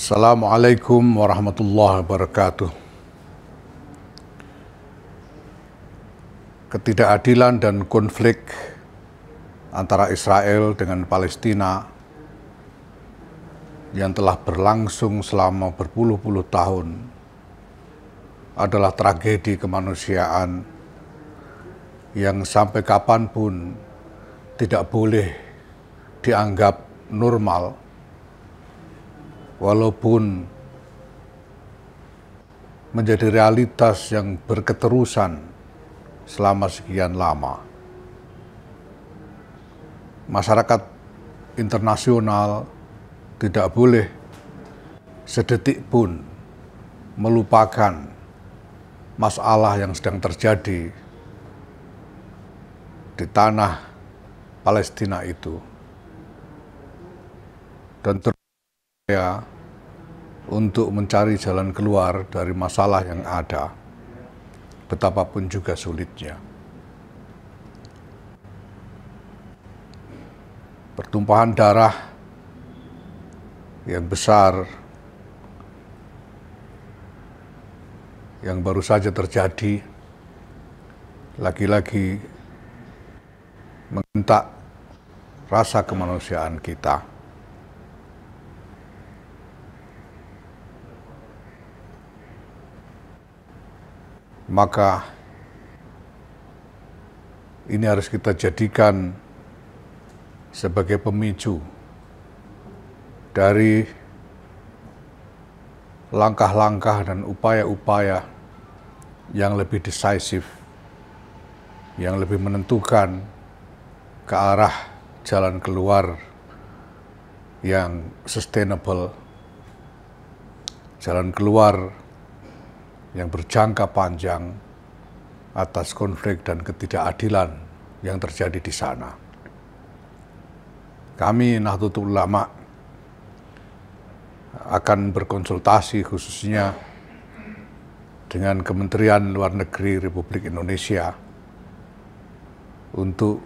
Assalamualaikum warahmatullahi wabarakatuh. Ketidakadilan dan konflik antara Israel dengan Palestina yang telah berlangsung selama berpuluh-puluh tahun adalah tragedi kemanusiaan yang sampai kapanpun tidak boleh dianggap normal walaupun menjadi realitas yang berketerusan selama sekian lama. Masyarakat internasional tidak boleh sedetik pun melupakan masalah yang sedang terjadi di tanah Palestina itu. Dan terus saya untuk mencari jalan keluar dari masalah yang ada, betapapun juga sulitnya. Pertumpahan darah yang besar yang baru saja terjadi, lagi-lagi mengentak rasa kemanusiaan kita. maka ini harus kita jadikan sebagai pemicu dari langkah-langkah dan upaya-upaya yang lebih decisif, yang lebih menentukan ke arah jalan keluar yang sustainable, jalan keluar yang berjangka panjang atas konflik dan ketidakadilan yang terjadi di sana. Kami Nahdlatul Ulama akan berkonsultasi khususnya dengan Kementerian Luar Negeri Republik Indonesia untuk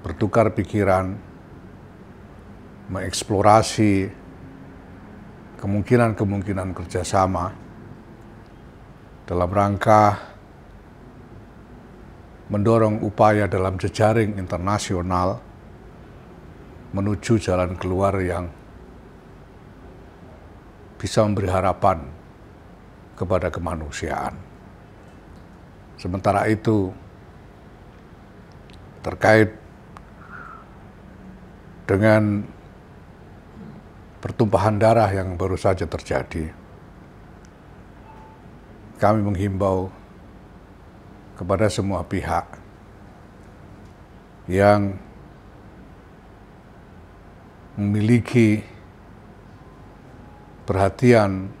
bertukar pikiran, mengeksplorasi kemungkinan-kemungkinan kerjasama dalam rangka mendorong upaya dalam jejaring internasional menuju jalan keluar yang bisa memberi harapan kepada kemanusiaan. Sementara itu, terkait dengan tumpahan darah yang baru saja terjadi. Kami menghimbau kepada semua pihak yang memiliki perhatian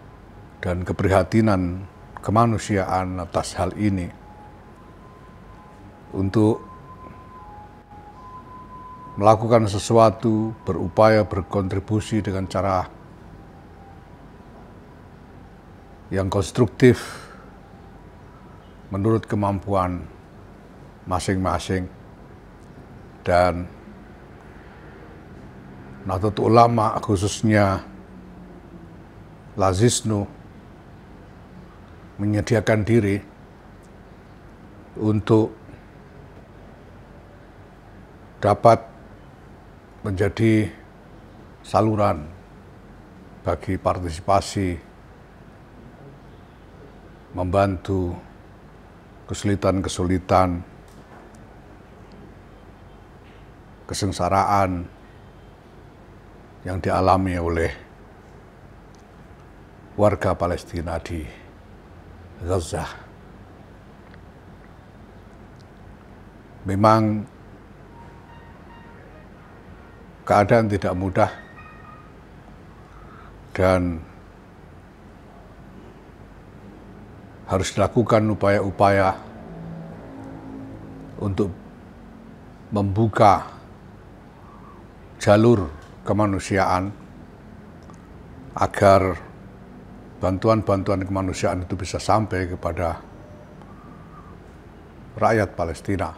dan keprihatinan kemanusiaan atas hal ini untuk melakukan sesuatu, berupaya berkontribusi dengan cara yang konstruktif menurut kemampuan masing-masing dan Nahdlatul Ulama khususnya Lazisnu menyediakan diri untuk dapat menjadi saluran bagi partisipasi membantu kesulitan-kesulitan kesengsaraan yang dialami oleh warga Palestina di Gaza. Memang keadaan tidak mudah dan harus dilakukan upaya-upaya untuk membuka jalur kemanusiaan agar bantuan-bantuan kemanusiaan itu bisa sampai kepada rakyat Palestina.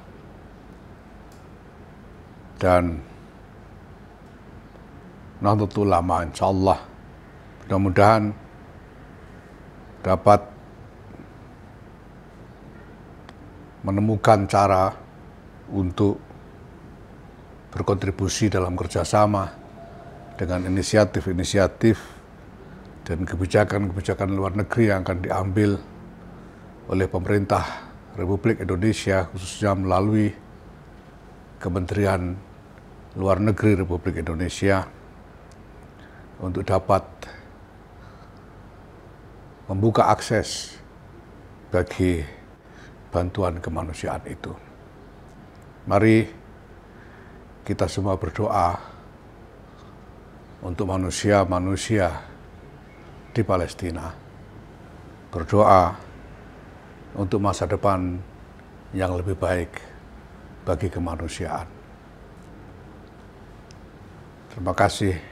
Dan Nahdlatul Ulama insya Allah. Mudah-mudahan dapat menemukan cara untuk berkontribusi dalam kerjasama dengan inisiatif-inisiatif dan kebijakan-kebijakan luar negeri yang akan diambil oleh pemerintah Republik Indonesia khususnya melalui Kementerian Luar Negeri Republik Indonesia untuk dapat membuka akses bagi bantuan kemanusiaan itu. Mari kita semua berdoa untuk manusia-manusia di Palestina. Berdoa untuk masa depan yang lebih baik bagi kemanusiaan. Terima kasih.